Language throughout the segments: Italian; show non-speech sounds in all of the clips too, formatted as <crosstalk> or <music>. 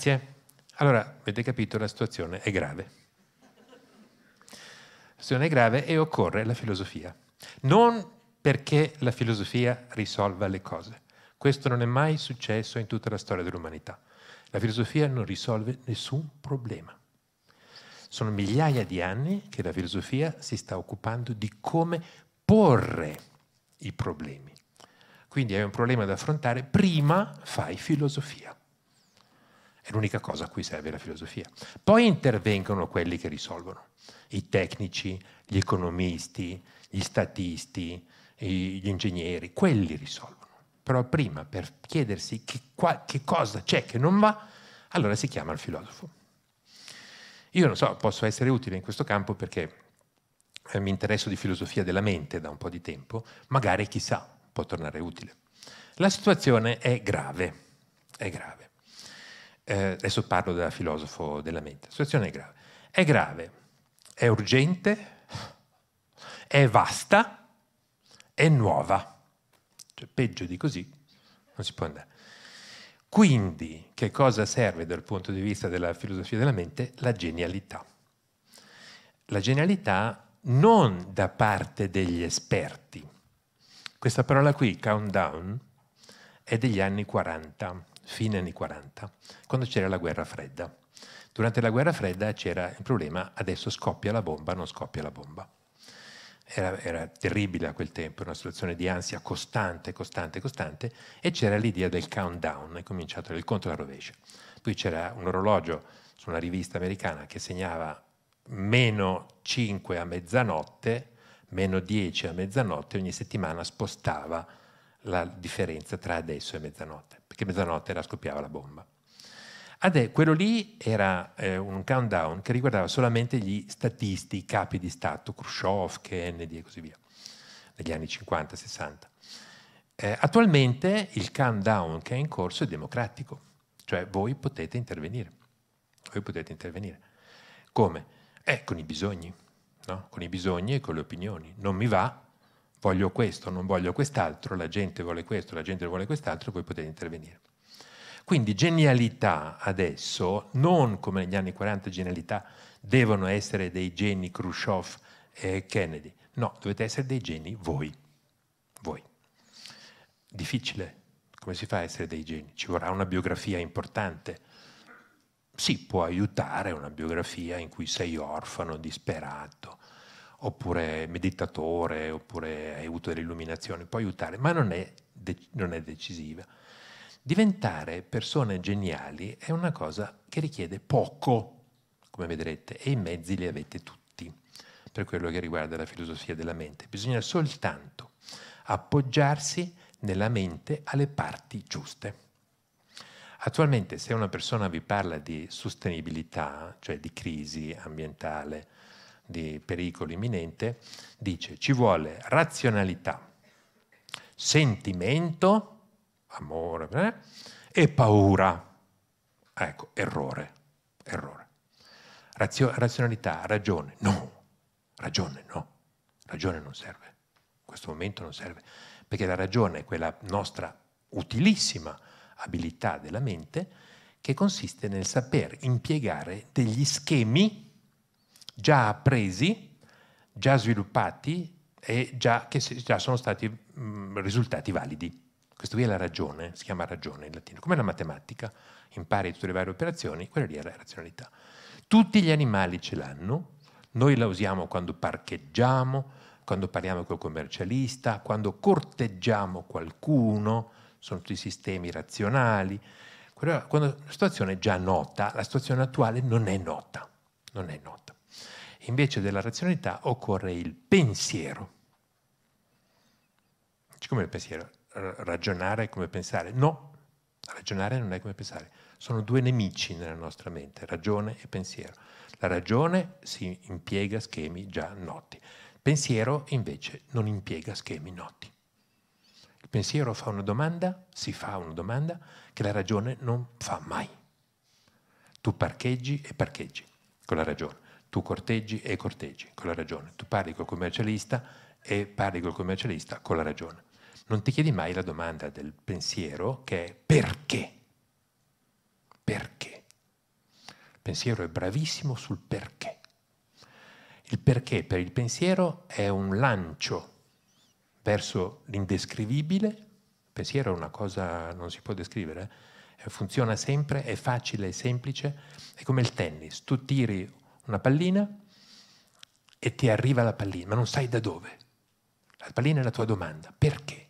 Grazie. Allora, avete capito, la situazione è grave. La situazione è grave e occorre la filosofia. Non perché la filosofia risolva le cose. Questo non è mai successo in tutta la storia dell'umanità. La filosofia non risolve nessun problema. Sono migliaia di anni che la filosofia si sta occupando di come porre i problemi. Quindi hai un problema da affrontare, prima fai filosofia. È l'unica cosa a cui serve la filosofia. Poi intervengono quelli che risolvono, i tecnici, gli economisti, gli statisti, gli ingegneri, quelli risolvono. Però prima per chiedersi che, qua, che cosa c'è che non va, allora si chiama il filosofo. Io non so, posso essere utile in questo campo perché eh, mi interesso di filosofia della mente da un po' di tempo, magari chissà, può tornare utile. La situazione è grave, è grave eh, adesso parlo da filosofo della mente, la situazione è grave. È grave, è urgente, è vasta, è nuova. Cioè, peggio di così non si può andare. Quindi, che cosa serve dal punto di vista della filosofia della mente? La genialità. La genialità non da parte degli esperti. Questa parola qui, countdown, è degli anni 40 fine anni 40, quando c'era la guerra fredda. Durante la guerra fredda c'era il problema adesso scoppia la bomba, non scoppia la bomba. Era, era, terribile a quel tempo, una situazione di ansia costante, costante, costante, e c'era l'idea del countdown, è cominciato il conto alla rovescia. Poi c'era un orologio su una rivista americana che segnava meno 5 a mezzanotte, meno 10 a mezzanotte, ogni settimana spostava la differenza tra adesso e mezzanotte, perché mezzanotte era scoppiava la bomba. Adè, quello lì era eh, un countdown che riguardava solamente gli statisti, i capi di Stato, Khrushchev, Kennedy e così via, negli anni 50-60. Eh, attualmente il countdown che è in corso è democratico, cioè voi potete intervenire. Voi potete intervenire. Come? Eh, con i bisogni, no? con i bisogni e con le opinioni. Non mi va, voglio questo, non voglio quest'altro, la gente vuole questo, la gente vuole quest'altro, voi potete intervenire. Quindi genialità adesso, non come negli anni 40 genialità devono essere dei geni Khrushchev e Kennedy, no, dovete essere dei geni voi, voi. Difficile, come si fa a essere dei geni? Ci vorrà una biografia importante. Si può aiutare una biografia in cui sei orfano, disperato, oppure meditatore, oppure hai avuto delle illuminazioni, può aiutare, ma non è, dec- non è decisiva. Diventare persone geniali è una cosa che richiede poco, come vedrete, e i mezzi li avete tutti, per quello che riguarda la filosofia della mente. Bisogna soltanto appoggiarsi nella mente alle parti giuste. Attualmente se una persona vi parla di sostenibilità, cioè di crisi ambientale, di pericolo imminente, dice ci vuole razionalità, sentimento, amore eh, e paura. Ecco, errore, errore. Razio- razionalità, ragione, no, ragione no, ragione non serve, in questo momento non serve, perché la ragione è quella nostra utilissima abilità della mente che consiste nel saper impiegare degli schemi già appresi, già sviluppati e già, che già sono stati mh, mm, risultati validi. Questa qui è la ragione, si chiama ragione in latino, come la matematica, impari tutte le varie operazioni, quella lì è la razionalità. Tutti gli animali ce l'hanno, noi la usiamo quando parcheggiamo, quando parliamo col commercialista, quando corteggiamo qualcuno, sono tutti sistemi razionali. Quando la situazione è già nota, la situazione attuale non è nota, non è nota. Invece della razionalità occorre il pensiero. Come il pensiero? Ragionare è come pensare. No, ragionare non è come pensare. Sono due nemici nella nostra mente, ragione e pensiero. La ragione si impiega schemi già noti. Pensiero invece non impiega schemi noti. Il pensiero fa una domanda, si fa una domanda che la ragione non fa mai. Tu parcheggi e parcheggi con la ragione. Tu corteggi e corteggi con la ragione, tu parli col commercialista e parli col commercialista con la ragione. Non ti chiedi mai la domanda del pensiero che è perché? Perché? Il pensiero è bravissimo sul perché. Il perché per il pensiero è un lancio verso l'indescrivibile, il pensiero è una cosa che non si può descrivere, eh? funziona sempre, è facile, è semplice, è come il tennis, tu tiri una pallina e ti arriva la pallina, ma non sai da dove. La pallina è la tua domanda. Perché?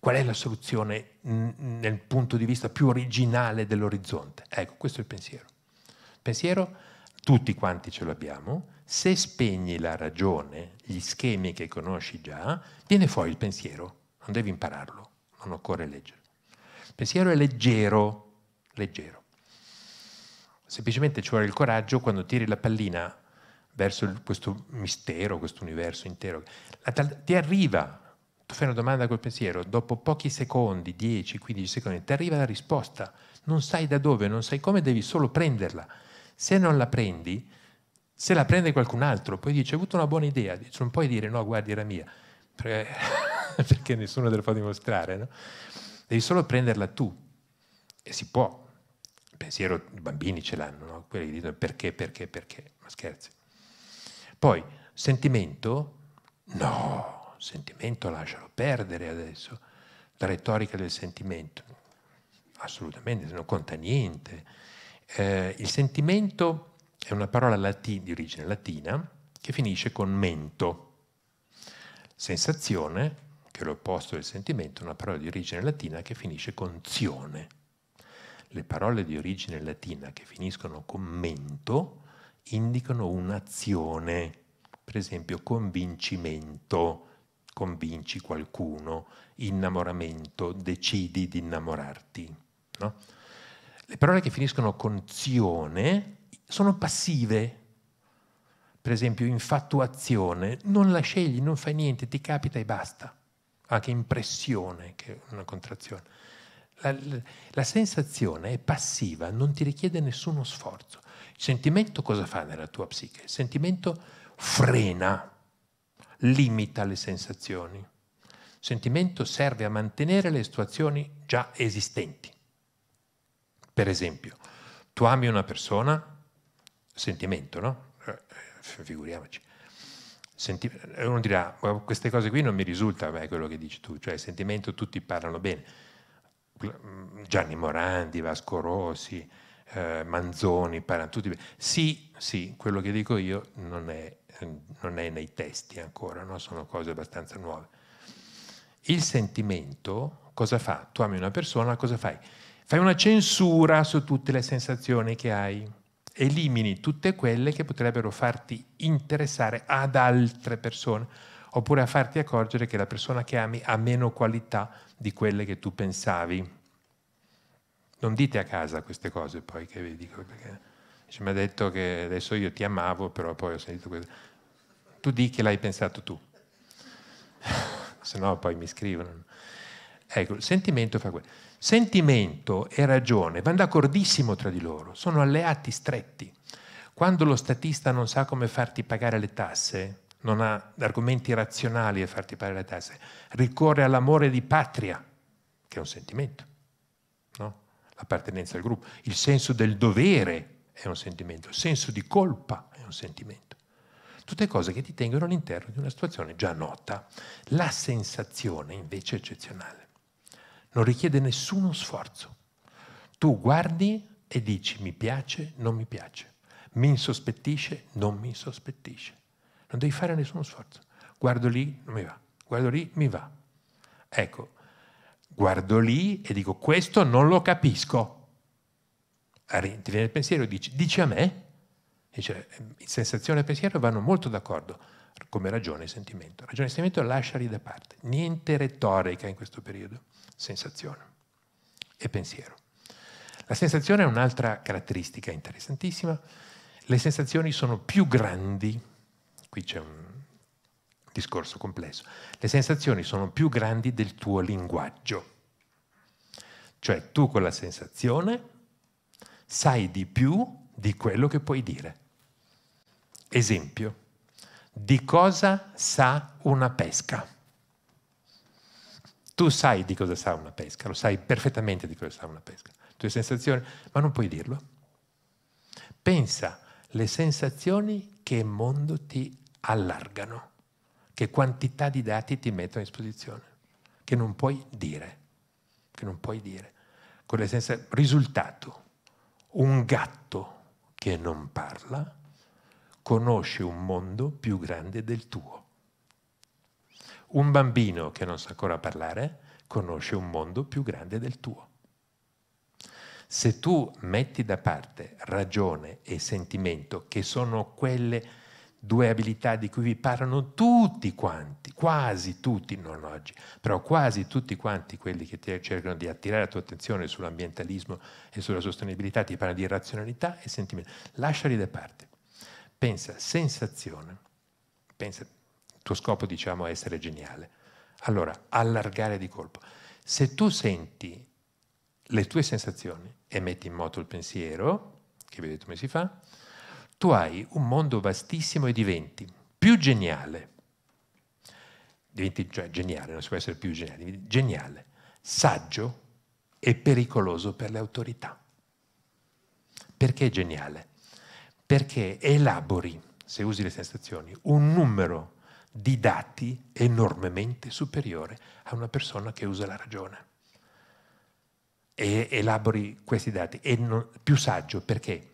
Qual è la soluzione nel punto di vista più originale dell'orizzonte? Ecco, questo è il pensiero. pensiero, tutti quanti ce l'abbiamo, se spegni la ragione, gli schemi che conosci già, viene fuori il pensiero, non devi impararlo, non occorre leggere. Il pensiero è leggero, leggero semplicemente ci vuole il coraggio quando tiri la pallina verso il, questo mistero, questo universo intero, tal- ti arriva, tu fai una domanda col pensiero, dopo pochi secondi, 10-15 secondi, ti arriva la risposta, non sai da dove, non sai come, devi solo prenderla. Se non la prendi, se la prende qualcun altro, poi dici, hai avuto una buona idea, non puoi dire, no, guardi, era mia, perché <laughs> nessuno te lo può dimostrare, no? devi solo prenderla tu, e si può, pensiero i bambini ce l'hanno, no? quelli che dicono perché, perché, perché, ma scherzi. Poi, sentimento? No, sentimento lascialo perdere adesso, la retorica del sentimento, assolutamente, non conta niente. Eh, il sentimento è una parola lati- di origine latina che finisce con mento. Sensazione, che è l'opposto del sentimento, è una parola di origine latina che finisce con zione le parole di origine latina che finiscono con mento indicano un'azione, per esempio convincimento, convinci qualcuno, innamoramento, decidi di innamorarti. No? Le parole che finiscono con zione sono passive, per esempio infatuazione, non la scegli, non fai niente, ti capita e basta. Anche impressione, che è una contrazione la, la, sensazione è passiva, non ti richiede nessuno sforzo. Il sentimento cosa fa nella tua psiche? Il sentimento frena, limita le sensazioni. Il sentimento serve a mantenere le situazioni già esistenti. Per esempio, tu ami una persona, sentimento, no? Eh, eh, figuriamoci. Senti, uno dirà, queste cose qui non mi risultano, è quello che dici tu, cioè il sentimento tutti parlano bene Mm, Gianni Morandi, Vasco Rossi, eh, Manzoni, tutti. Sì, sì, quello che dico io non è, ehm, non è nei testi ancora, no? sono cose abbastanza nuove. Il sentimento cosa fa? Tu ami una persona, cosa fai? Fai una censura su tutte le sensazioni che hai, elimini tutte quelle che potrebbero farti interessare ad altre persone, oppure a farti accorgere che la persona che ami ha meno qualità di quelle che tu pensavi. Non dite a casa queste cose poi che vi dico, perché ci mi ha detto che adesso io ti amavo, però poi ho sentito questo. Tu di che l'hai pensato tu, <laughs> se no poi mi scrivono. Ecco, il sentimento fa quello. Sentimento e ragione vanno d'accordissimo tra di loro, sono alleati stretti. Quando lo statista non sa come farti pagare le tasse, non ha argomenti razionali per farti pagare le tasse, ricorre all'amore di patria, che è un sentimento, no? l'appartenenza al gruppo, il senso del dovere è un sentimento, il senso di colpa è un sentimento. Tutte cose che ti tengono all'interno di una situazione già nota. La sensazione invece è eccezionale, non richiede nessuno sforzo. Tu guardi e dici mi piace, non mi piace, mi insospettisce, non mi insospettisce non devi fare nessuno sforzo. Guardo lì, non mi va. Guardo lì, mi va. Ecco, guardo lì e dico questo non lo capisco. Ti viene il pensiero e dici, dici a me? Dice, sensazione e pensiero vanno molto d'accordo, come ragione e sentimento. Ragione e sentimento lasciali da parte. Niente retorica in questo periodo. Sensazione e pensiero. La sensazione è un'altra caratteristica interessantissima. Le sensazioni sono più grandi qui c'è un discorso complesso, le sensazioni sono più grandi del tuo linguaggio. Cioè tu con la sensazione sai di più di quello che puoi dire. Esempio, di cosa sa una pesca? Tu sai di cosa sa una pesca, lo sai perfettamente di cosa sa una pesca. Tue sensazioni, ma non puoi dirlo. Pensa le sensazioni che mondo ti allargano, che quantità di dati ti mettono a disposizione, che non puoi dire, che non puoi dire. Con l'essenza, risultato, un gatto che non parla conosce un mondo più grande del tuo. Un bambino che non sa ancora parlare conosce un mondo più grande del tuo. Se tu metti da parte ragione e sentimento, che sono quelle due abilità di cui vi parlano tutti quanti, quasi tutti, non oggi, però quasi tutti quanti quelli che cercano di attirare la tua attenzione sull'ambientalismo e sulla sostenibilità, ti parlano di razionalità e sentimento. Lasciali da parte. Pensa sensazione, pensa, il tuo scopo diciamo è essere geniale. Allora, allargare di colpo. Se tu senti le tue sensazioni e metti in moto il pensiero, che vedete come si fa, tu hai un mondo vastissimo e diventi più geniale, diventi cioè geniale, non si può essere più geniale, geniale, saggio e pericoloso per le autorità. Perché geniale? Perché elabori, se usi le sensazioni, un numero di dati enormemente superiore a una persona che usa la ragione. E elabori questi dati, è più saggio perché?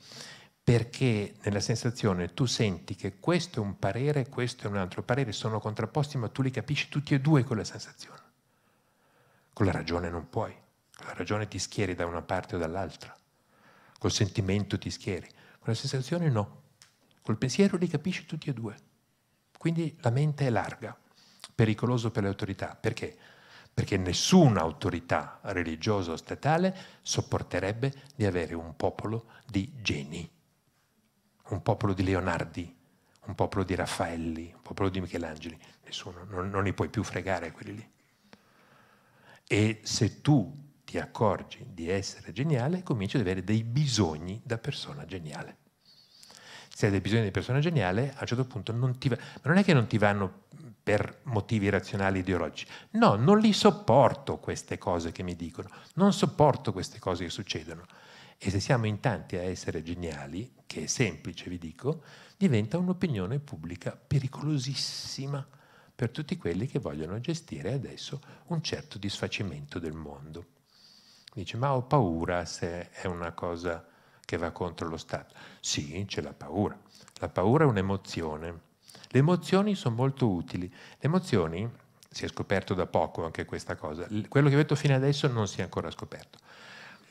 perché nella sensazione tu senti che questo è un parere, questo è un altro parere, sono contrapposti, ma tu li capisci tutti e due con la sensazione. Con la ragione non puoi, con la ragione ti schieri da una parte o dall'altra, col sentimento ti schieri, con la sensazione no, col pensiero li capisci tutti e due. Quindi la mente è larga, pericoloso per le autorità, perché? Perché nessuna autorità religiosa o statale sopporterebbe di avere un popolo di geni un popolo di Leonardi, un popolo di Raffaelli, un popolo di Michelangeli, nessuno, non, non li puoi più fregare quelli lì. E se tu ti accorgi di essere geniale, cominci ad avere dei bisogni da persona geniale. Se hai dei bisogni di persona geniale, a un certo punto non ti va, ma non è che non ti vanno per motivi razionali ideologici. No, non li sopporto queste cose che mi dicono, non sopporto queste cose che succedono. E se siamo in tanti a essere geniali, che è semplice vi dico, diventa un'opinione pubblica pericolosissima per tutti quelli che vogliono gestire adesso un certo disfacimento del mondo. Dice, ma ho paura se è una cosa che va contro lo Stato. Sì, c'è la paura. La paura è un'emozione. Le emozioni sono molto utili. Le emozioni, si è scoperto da poco anche questa cosa, quello che ho detto fino adesso non si è ancora scoperto.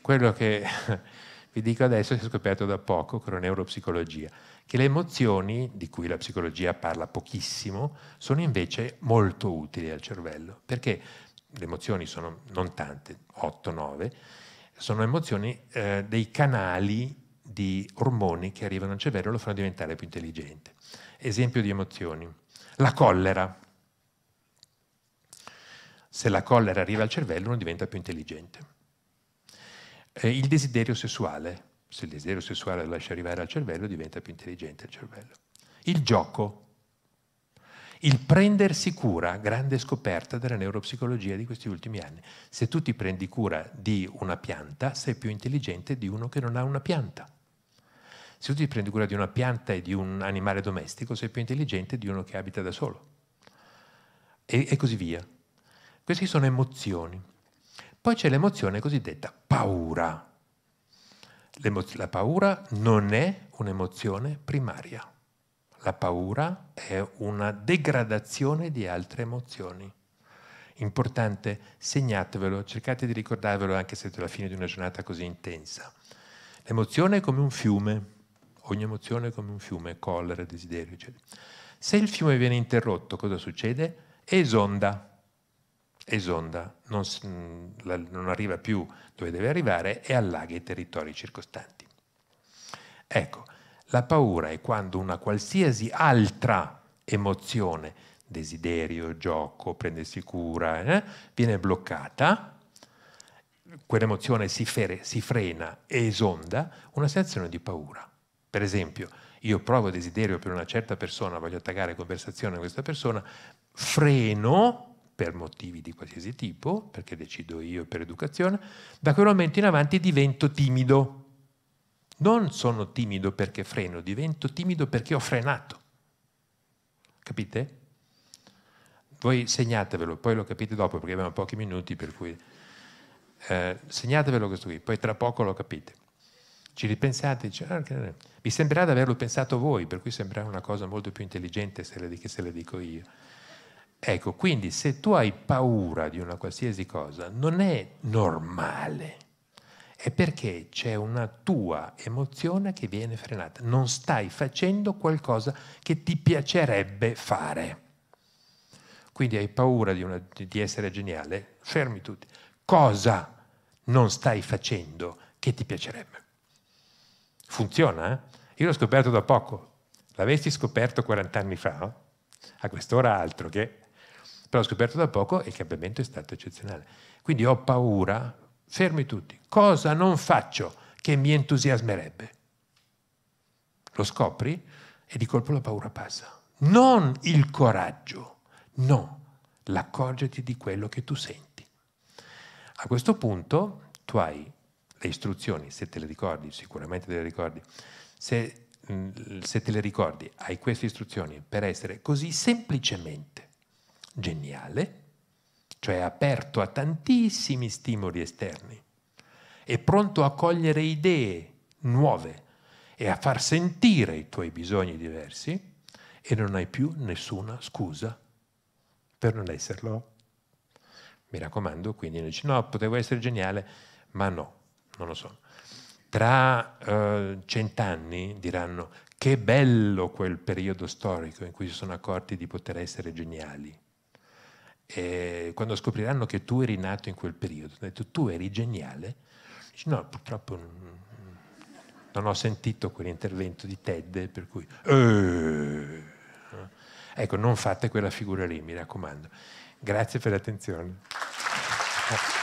Quello che <laughs> vi dico adesso si è scoperto da poco con la neuropsicologia, che le emozioni, di cui la psicologia parla pochissimo, sono invece molto utili al cervello, perché le emozioni sono non tante, 8-9, sono emozioni eh, dei canali di ormoni che arrivano al cervello e lo fanno diventare più intelligente. Esempio di emozioni. La collera. Se la collera arriva al cervello uno diventa più intelligente eh, il desiderio sessuale. Se il desiderio sessuale lo lascia arrivare al cervello, diventa più intelligente il cervello. Il gioco. Il prendersi cura, grande scoperta della neuropsicologia di questi ultimi anni. Se tu ti prendi cura di una pianta, sei più intelligente di uno che non ha una pianta. Se tu ti prendi cura di una pianta e di un animale domestico, sei più intelligente di uno che abita da solo. E, e così via. Queste sono emozioni. Poi c'è l'emozione cosiddetta paura. la paura non è un'emozione primaria. La paura è una degradazione di altre emozioni. Importante, segnatevelo, cercate di ricordarvelo anche se è la fine di una giornata così intensa. L'emozione è come un fiume, ogni emozione è come un fiume, collera, desiderio, eccetera. Se il fiume viene interrotto, cosa succede? Esonda esonda, non, non arriva più dove deve arrivare e allaga i territori circostanti. Ecco, la paura è quando una qualsiasi altra emozione, desiderio, gioco, prendersi cura, eh, viene bloccata, quell'emozione si, si frena e esonda una sensazione di paura. Per esempio, io provo desiderio per una certa persona, voglio attaccare conversazione con questa persona, freno per motivi di qualsiasi tipo, perché decido io per educazione, da quel momento in avanti divento timido. Non sono timido perché freno, divento timido perché ho frenato. Capite? Voi segnatevelo, poi lo capite dopo perché abbiamo pochi minuti, per cui eh, segnatevelo questo qui, poi tra poco lo capite. Ci ripensate, dice, vi ah, sembrerà di averlo pensato voi, per cui sembra una cosa molto più intelligente se la, che se la dico io Ecco, quindi se tu hai paura di una qualsiasi cosa, non è normale, è perché c'è una tua emozione che viene frenata, non stai facendo qualcosa che ti piacerebbe fare. Quindi hai paura di, una, di essere geniale, fermi tutti. Cosa non stai facendo che ti piacerebbe? Funziona, eh? Io l'ho scoperto da poco, l'avessi scoperto 40 anni fa, a quest'ora altro che però ho scoperto da poco e il cambiamento è stato eccezionale. Quindi ho paura, fermi tutti, cosa non faccio che mi entusiasmerebbe? Lo scopri e di colpo la paura passa. Non il coraggio, no, l'accorgerti di quello che tu senti. A questo punto tu hai le istruzioni, se te le ricordi, sicuramente te le ricordi, se, mm, se te le ricordi, hai queste istruzioni per essere così semplicemente geniale, cioè aperto a tantissimi stimoli esterni, è pronto a cogliere idee nuove e a far sentire i tuoi bisogni diversi e non hai più nessuna scusa per non esserlo. Mi raccomando, quindi dici no, potevo essere geniale, ma no, non lo so. Tra eh, cent'anni diranno che bello quel periodo storico in cui si sono accorti di poter essere geniali eh, quando scopriranno che tu eri nato in quel periodo, hanno detto tu eri geniale, dici no, purtroppo non ho sentito quell'intervento di Ted, per cui... Eh". eh, Ecco, non fate quella figura lì, mi raccomando. Grazie per l'attenzione.